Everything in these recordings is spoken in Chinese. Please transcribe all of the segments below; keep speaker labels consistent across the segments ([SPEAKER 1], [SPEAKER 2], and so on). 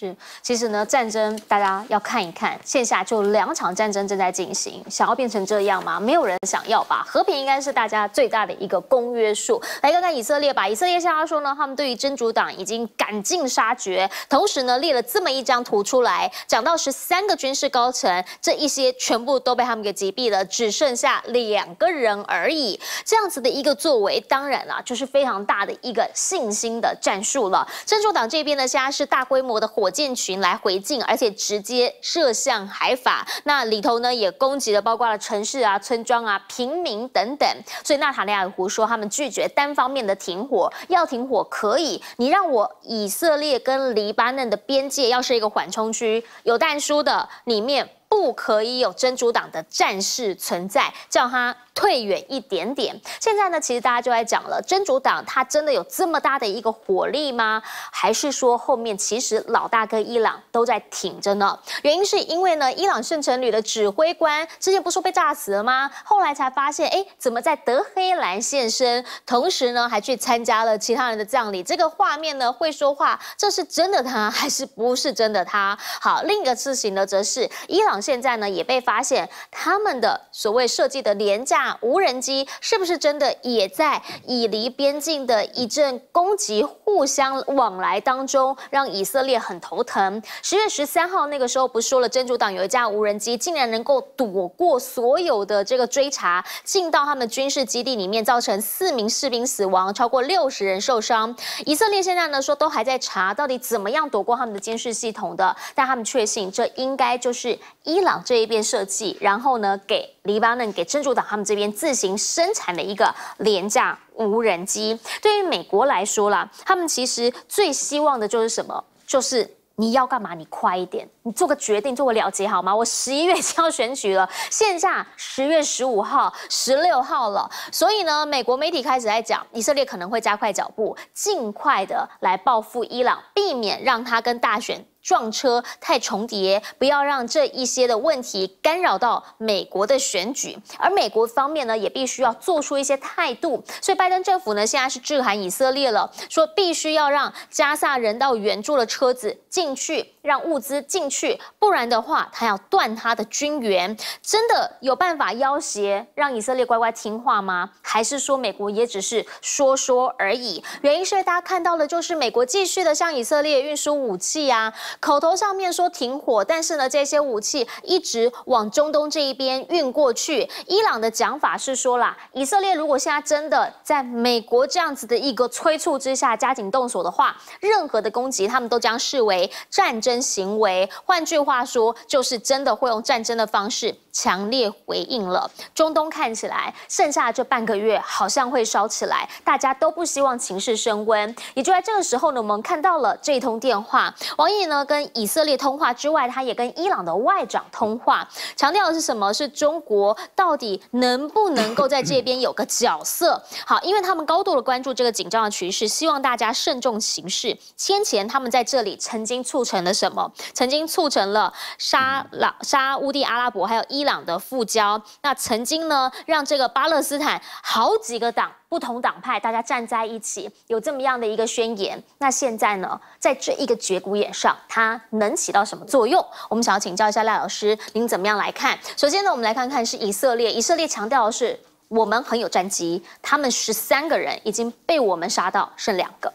[SPEAKER 1] 是，其实呢，战争大家要看一看，线下就两场战争正在进行，想要变成这样吗？没有人想要吧。和平应该是大家最大的一个公约数。来看看以色列吧，以色列现在说呢，他们对于真主党已经赶尽杀绝，同时呢，列了这么一张图出来，讲到十三个军事高层，这一些全部都被他们给击毙了，只剩下两个人而已。这样子的一个作为，当然了，就是非常大的一个信心的战术了。真主党这边呢，现在是大规模的火。建群来回进，而且直接射向海法，那里头呢也攻击了，包括了城市啊、村庄啊、平民等等。所以娜塔利亚胡说，他们拒绝单方面的停火，要停火可以，你让我以色列跟黎巴嫩的边界要设一个缓冲区，有弹书的里面。不可以有真主党的战士存在，叫他退远一点点。现在呢，其实大家就在讲了，真主党他真的有这么大的一个火力吗？还是说后面其实老大哥伊朗都在挺着呢？原因是因为呢，伊朗圣城旅的指挥官之前不是说被炸死了吗？后来才发现，哎，怎么在德黑兰现身？同时呢，还去参加了其他人的葬礼。这个画面呢，会说话，这是真的他还是不是真的他？好，另一个事情呢，则是伊朗。现在呢，也被发现他们的所谓设计的廉价无人机，是不是真的也在以离边境的一阵攻击互相往来当中，让以色列很头疼。十月十三号那个时候，不是说了真主党有一架无人机，竟然能够躲过所有的这个追查，进到他们军事基地里面，造成四名士兵死亡，超过六十人受伤。以色列现在呢说，都还在查到底怎么样躲过他们的监视系统的，但他们确信这应该就是。伊朗这一边设计，然后呢，给黎巴嫩、给真主党他们这边自行生产的一个廉价无人机。对于美国来说啦，他们其实最希望的就是什么？就是你要干嘛？你快一点，你做个决定，做个了结好吗？我十一月就要选举了，现在十月十五号、十六号了。所以呢，美国媒体开始在讲，以色列可能会加快脚步，尽快的来报复伊朗，避免让他跟大选。撞车太重叠，不要让这一些的问题干扰到美国的选举。而美国方面呢，也必须要做出一些态度。所以拜登政府呢，现在是致函以色列了，说必须要让加萨人道援助的车子进去，让物资进去，不然的话，他要断他的军援。真的有办法要挟让以色列乖乖听话吗？还是说美国也只是说说而已？原因是大家看到的，就是美国继续的向以色列运输武器啊。口头上面说停火，但是呢，这些武器一直往中东这一边运过去。伊朗的讲法是说啦，以色列如果现在真的在美国这样子的一个催促之下加紧动手的话，任何的攻击他们都将视为战争行为。换句话说，就是真的会用战争的方式强烈回应了。中东看起来剩下这半个月好像会烧起来，大家都不希望情势升温。也就在这个时候呢，我们看到了这一通电话，王毅呢。跟以色列通话之外，他也跟伊朗的外长通话，强调的是什么？是中国到底能不能够在这边有个角色？好，因为他们高度的关注这个紧张的局势，希望大家慎重行事。先前他们在这里曾经促成了什么？曾经促成了沙朗、沙乌地阿拉伯还有伊朗的复交，那曾经呢让这个巴勒斯坦好几个党。不同党派大家站在一起，有这么样的一个宣言。那现在呢，在这一个节骨眼上，它能起到什么作用？我们想要请教一下赖老师，您怎么样来看？首先呢，我们来看看是以色列。以色列强调的是，我们很有战机，他们十三个人已经被我们杀到剩两个，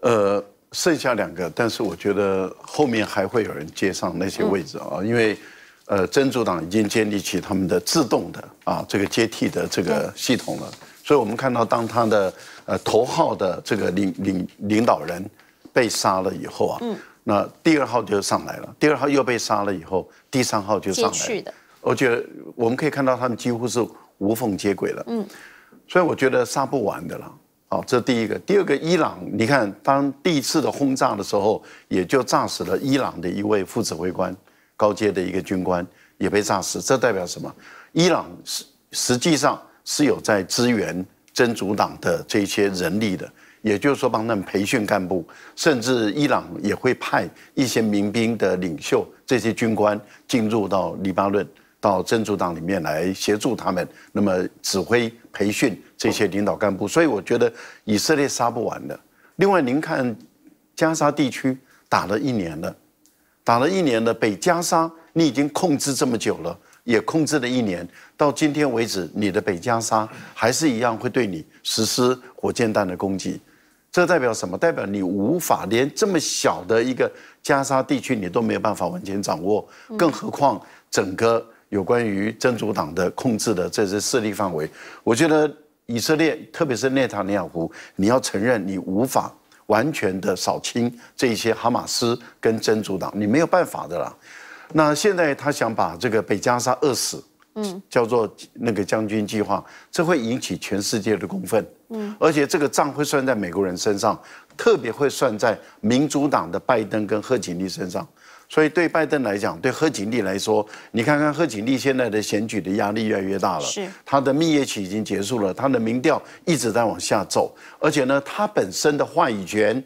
[SPEAKER 2] 呃，剩下两个，但是我觉得后面还会有人接上那些位置啊，因为，呃，真主党已经建立起他们的自动的啊这个接替的这个系统了。所以我们看到，当他的呃头号的这个领领领导人被杀了以后啊，那第二号就上来了，第二号又被杀了以后，第三号就上来的，觉得我们可以看到他们几乎是无缝接轨了。嗯，所以我觉得杀不完的了。好，这是第一个。第二个，伊朗，你看，当第一次的轰炸的时候，也就炸死了伊朗的一位副指挥官，高阶的一个军官也被炸死，这代表什么？伊朗实实际上。是有在支援真主党的这些人力的，也就是说帮他们培训干部，甚至伊朗也会派一些民兵的领袖、这些军官进入到黎巴嫩到真主党里面来协助他们，那么指挥培训这些领导干部。所以我觉得以色列杀不完的。另外，您看加沙地区打了一年了，打了一年了，北加沙你已经控制这么久了。也控制了一年，到今天为止，你的北加沙还是一样会对你实施火箭弹的攻击，这代表什么？代表你无法连这么小的一个加沙地区你都没有办法完全掌握，更何况整个有关于真主党的控制的这些势力范围。我觉得以色列，特别是内塔尼亚胡，你要承认你无法完全的扫清这一些哈马斯跟真主党，你没有办法的了。那现在他想把这个北加沙饿死，嗯，叫做那个将军计划，这会引起全世界的公愤，嗯，而且这个账会算在美国人身上，特别会算在民主党的拜登跟贺锦丽身上。所以对拜登来讲，对贺锦丽来说，你看看贺锦丽现在的选举的压力越来越大了，是他的蜜月期已经结束了，他的民调一直在往下走，而且呢，他本身的话语权。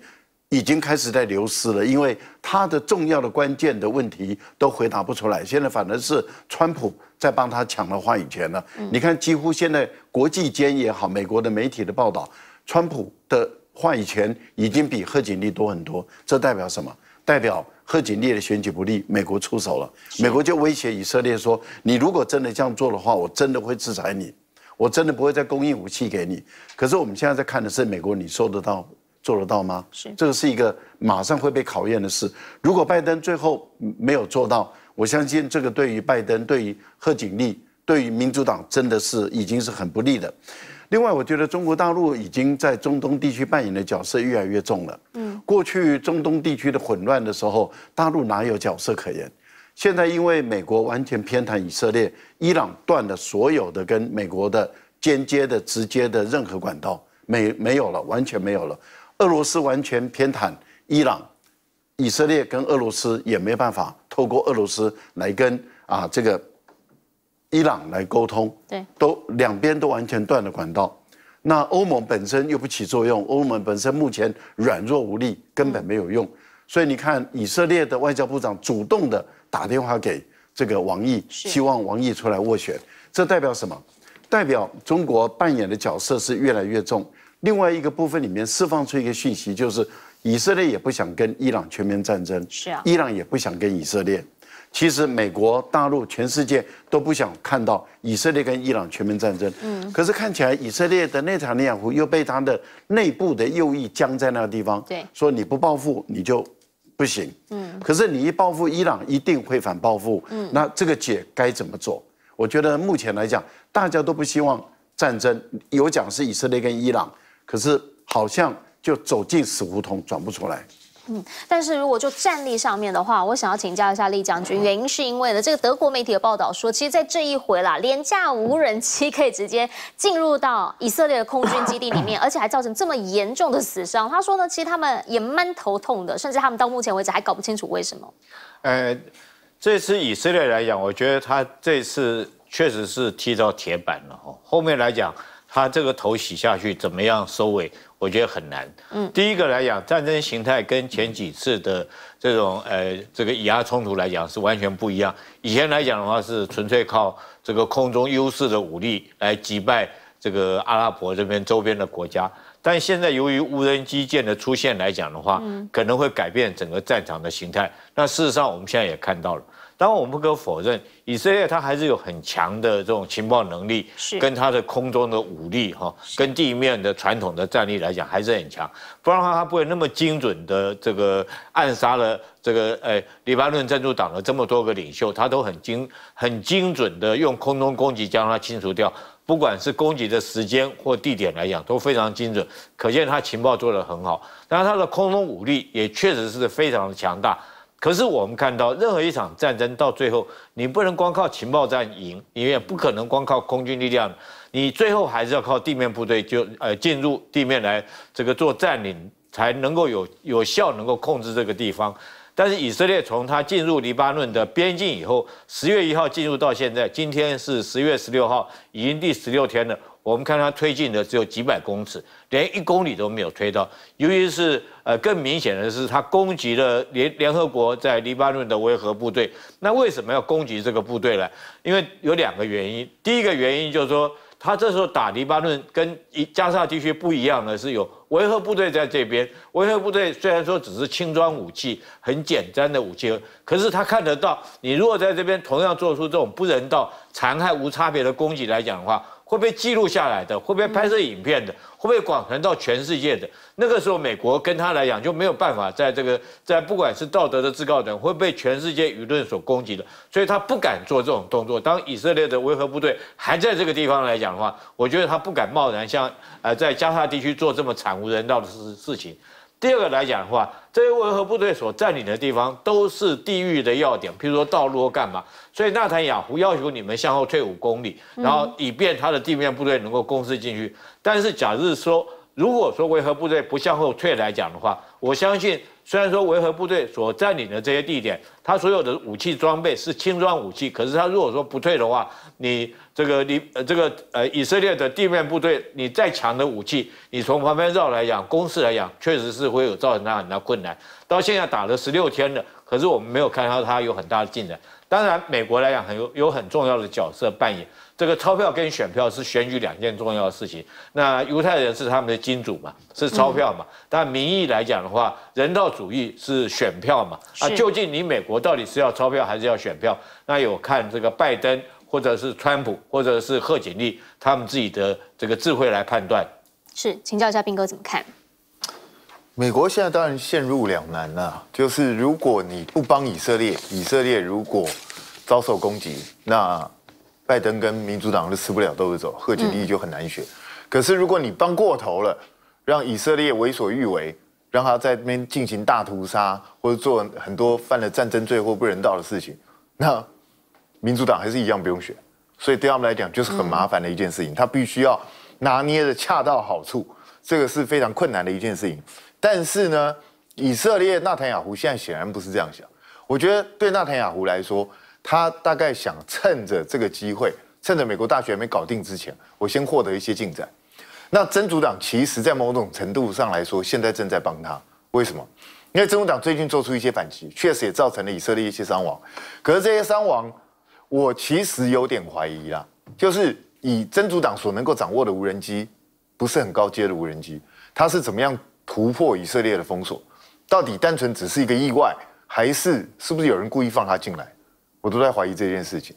[SPEAKER 2] 已经开始在流失了，因为他的重要的关键的问题都回答不出来。现在反而是川普在帮他抢了话语权了。你看，几乎现在国际间也好，美国的媒体的报道，川普的话语权已经比贺锦丽多很多。这代表什么？代表贺锦丽的选举不利，美国出手了。美国就威胁以色列说：“你如果真的这样做的话，我真的会制裁你，我真的不会再供应武器给你。”可是我们现在在看的是美国，你受得到？做得到吗？是这个是一个马上会被考验的事。如果拜登最后没有做到，我相信这个对于拜登、对于贺锦丽、对于民主党真的是已经是很不利的。另外，我觉得中国大陆已经在中东地区扮演的角色越来越重了。嗯，过去中东地区的混乱的时候，大陆哪有角色可言？现在因为美国完全偏袒以色列，伊朗断了所有的跟美国的间接的、直接的任何管道，没没有了，完全没有了。俄罗斯完全偏袒伊朗，以色列跟俄罗斯也没办法透过俄罗斯来跟啊这个伊朗来沟通，对，都两边都完全断了管道。那欧盟本身又不起作用，欧盟本身目前软弱无力，根本没有用。所以你看，以色列的外交部长主动的打电话给这个王毅，希望王毅出来斡旋，这代表什么？代表中国扮演的角色是越来越重。另外一个部分里面释放出一个讯息，就是以色列也不想跟伊朗全面战争，是啊，伊朗也不想跟以色列。其实美国、大陆、全世界都不想看到以色列跟伊朗全面战争。嗯。可是看起来以色列的内塔尼亚胡又被他的内部的右翼僵在那个地方。对。说你不报复你就不行。嗯。可是你一报复伊朗，一定会反报复。嗯。那这个解该怎么做？我觉得目前来讲，大家都不希望战争。有讲是以色列跟伊朗。可是好像就走进死胡同，转不出来。
[SPEAKER 1] 嗯，但是如果就战力上面的话，我想要请教一下厉将军，原因是因为呢，这个德国媒体的报道说，其实，在这一回啦，廉价无人机可以直接进入到以色列的空军基地里面，而且还造成这么严重的死伤。他说呢，其实他们也蛮头痛的，甚至他们到目前为止还搞不清楚为什么。
[SPEAKER 3] 呃，这次以色列来讲，我觉得他这次确实是踢到铁板了哈。后面来讲。他这个头洗下去怎么样收尾？我觉得很难。嗯，第一个来讲，战争形态跟前几次的这种呃这个以牙冲突来讲是完全不一样。以前来讲的话是纯粹靠这个空中优势的武力来击败这个阿拉伯这边周边的国家，但现在由于无人机舰的出现来讲的话，可能会改变整个战场的形态。那事实上我们现在也看到了。当然，我们不可否认，以色列它还是有很强的这种情报能力，是跟它的空中的武力哈，跟地面的传统的战力来讲还是很强。不然的话，它不会那么精准的这个暗杀了这个呃黎巴嫩真主党的这么多个领袖，它都很精很精准的用空中攻击将它清除掉。不管是攻击的时间或地点来讲，都非常精准，可见他情报做得很好。但他的空中武力也确实是非常的强大。可是我们看到，任何一场战争到最后，你不能光靠情报战赢，你也不可能光靠空军力量，你最后还是要靠地面部队，就呃进入地面来这个做占领，才能够有有效能够控制这个地方。但是以色列从他进入黎巴嫩的边境以后，十月一号进入到现在，今天是十月十六号，已经第十六天了。我们看他推进的只有几百公尺，连一公里都没有推到。尤其是呃，更明显的是他攻击了联联合国在黎巴嫩的维和部队。那为什么要攻击这个部队呢？因为有两个原因。第一个原因就是说，他这时候打黎巴嫩跟一加沙地区不一样的是有。维和部队在这边，维和部队虽然说只是轻装武器，很简单的武器，可是他看得到，你如果在这边同样做出这种不人道、残害无差别的攻击来讲的话。会被记录下来的，会被拍摄影片的，会被广传到全世界的。那个时候，美国跟他来讲就没有办法，在这个在不管是道德的制高等会被全世界舆论所攻击的，所以他不敢做这种动作。当以色列的维和部队还在这个地方来讲的话，我觉得他不敢贸然像呃在加沙地区做这么惨无人道的事事情。第二个来讲的话，这些维和部队所占领的地方都是地域的要点，譬如说道路干嘛，所以纳坦雅胡要求你们向后退五公里，然后以便他的地面部队能够攻势进去。但是，假是说，如果说维和部队不向后退来讲的话，我相信，虽然说维和部队所占领的这些地点，他所有的武器装备是轻装武器，可是他如果说不退的话，你这个你这个呃以色列的地面部队，你再强的武器，你从旁边绕来讲，攻势来讲，确实是会有造成他很大困难。到现在打了十六天了，可是我们没有看到他有很大的进展。当然，美国来讲很有有很重要的角色扮演。这个钞票跟选票是选举两件重要的事情。那犹太人是他们的金主嘛，是钞票嘛。但民意来讲的话，人道主义是选票嘛。啊，究竟你美国到底是要钞票还是要选票？那有看这个拜登或者是川普或者是贺锦丽他们自己的这个智慧来判断。
[SPEAKER 1] 是，请教一下兵哥怎么看？
[SPEAKER 4] 美国现在当然陷入两难了，就是如果你不帮以色列，以色列如果遭受攻击，那。拜登跟民主党都吃不了兜着走，贺锦丽就很难选。可是如果你帮过头了，让以色列为所欲为，让他在那边进行大屠杀或者做很多犯了战争罪或不人道的事情，那民主党还是一样不用选。所以对他们来讲，就是很麻烦的一件事情，他必须要拿捏的恰到好处，这个是非常困难的一件事情。但是呢，以色列纳坦雅胡现在显然不是这样想。我觉得对纳坦雅胡来说。他大概想趁着这个机会，趁着美国大选没搞定之前，我先获得一些进展。那真主党其实，在某种程度上来说，现在正在帮他。为什么？因为真主党最近做出一些反击，确实也造成了以色列一些伤亡。可是这些伤亡，我其实有点怀疑啦。就是以真主党所能够掌握的无人机，不是很高阶的无人机，它是怎么样突破以色列的封锁？到底单纯只是一个意外，还是是不是有人故意放他进来？我都在怀疑这件事情，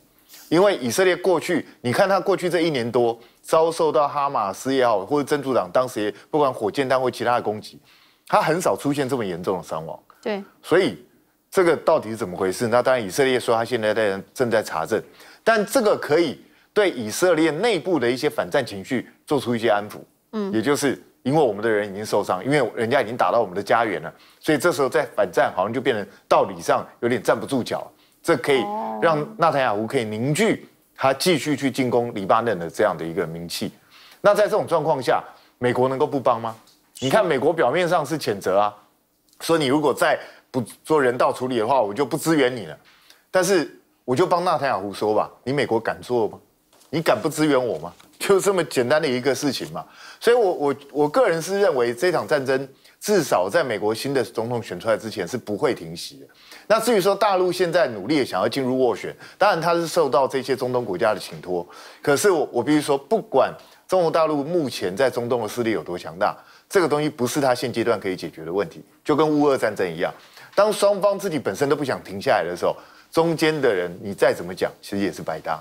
[SPEAKER 4] 因为以色列过去，你看他过去这一年多遭受到哈马斯也好，或者真主党当时也不管火箭弹或其他的攻击，他很少出现这么严重的伤亡。对，所以这个到底是怎么回事？那当然，以色列说他现在在正在查证，但这个可以对以色列内部的一些反战情绪做出一些安抚。嗯，也就是因为我们的人已经受伤，因为人家已经打到我们的家园了，所以这时候在反战好像就变成道理上有点站不住脚。这可以让纳塔雅胡可以凝聚他继续去进攻黎巴嫩的这样的一个名气，那在这种状况下，美国能够不帮吗？你看，美国表面上是谴责啊，说你如果再不做人道处理的话，我就不支援你了。但是我就帮纳塔雅胡说吧，你美国敢做吗？你敢不支援我吗？就这么简单的一个事情嘛，所以我我我个人是认为这场战争至少在美国新的总统选出来之前是不会停息的。那至于说大陆现在努力想要进入斡旋，当然他是受到这些中东国家的请托，可是我我必须说，不管中国大陆目前在中东的势力有多强大，这个东西不是他现阶段可以解决的问题。就跟乌俄战争一样，当双方自己本身都不想停下来的时候，中间的人你再怎么讲，其实也是白搭。